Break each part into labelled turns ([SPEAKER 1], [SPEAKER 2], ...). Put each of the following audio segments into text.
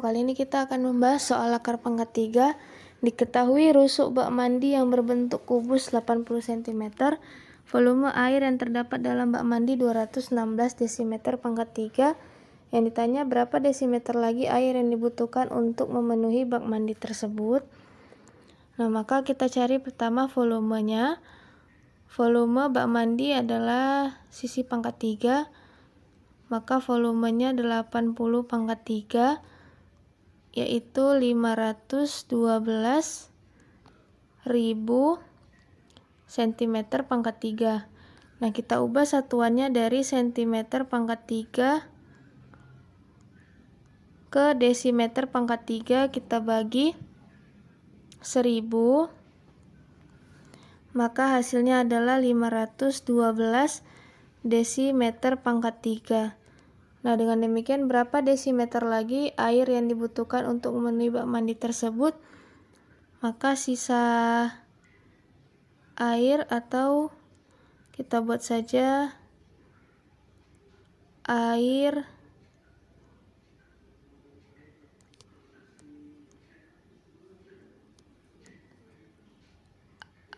[SPEAKER 1] kali ini kita akan membahas soal akar pangkat 3. Diketahui rusuk bak mandi yang berbentuk kubus 80 cm, volume air yang terdapat dalam bak mandi 216 desimeter pangkat 3. Yang ditanya berapa desimeter lagi air yang dibutuhkan untuk memenuhi bak mandi tersebut. Nah, maka kita cari pertama volumenya. Volume bak mandi adalah sisi pangkat 3 maka volumenya 80 pangkat 3 yaitu 512 ribu cm pangkat 3. Nah, kita ubah satuannya dari cm pangkat 3 ke desimeter pangkat 3 kita bagi 1000 maka hasilnya adalah 512 desimeter pangkat 3. Nah, dengan demikian berapa desimeter lagi air yang dibutuhkan untuk memenuhi bak mandi tersebut? Maka sisa air atau kita buat saja air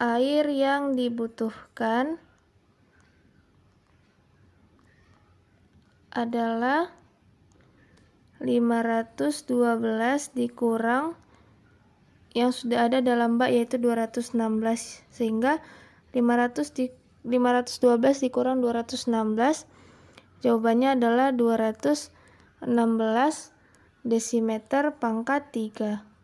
[SPEAKER 1] air yang dibutuhkan adalah 512 dikurang yang sudah ada dalam bak yaitu 216 sehingga 500 di, 512 dikurang 216 jawabannya adalah 216 desimeter pangkat 3